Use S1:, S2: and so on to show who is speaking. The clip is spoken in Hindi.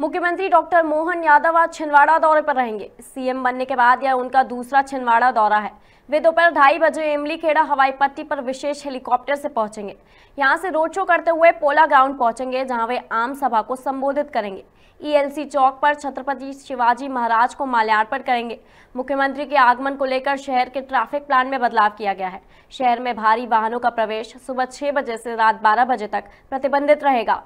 S1: मुख्यमंत्री डॉक्टर मोहन यादव आज छिंदवाड़ा दौरे पर रहेंगे सीएम बनने के बाद यह उनका दूसरा छिंदवाड़ा दौरा है वे दोपहर ढाई बजे इमली खेड़ा हवाई पट्टी पर विशेष हेलीकॉप्टर से पहुंचेंगे यहां से रोड शो करते हुए पोला ग्राउंड पहुंचेंगे जहां वे आम सभा को संबोधित करेंगे ईएलसी e चौक पर छत्रपति शिवाजी महाराज को माल्यार्पण करेंगे मुख्यमंत्री के आगमन को लेकर शहर के ट्रैफिक प्लान में बदलाव किया गया है शहर में भारी वाहनों का प्रवेश सुबह छह बजे से रात बारह बजे तक प्रतिबंधित रहेगा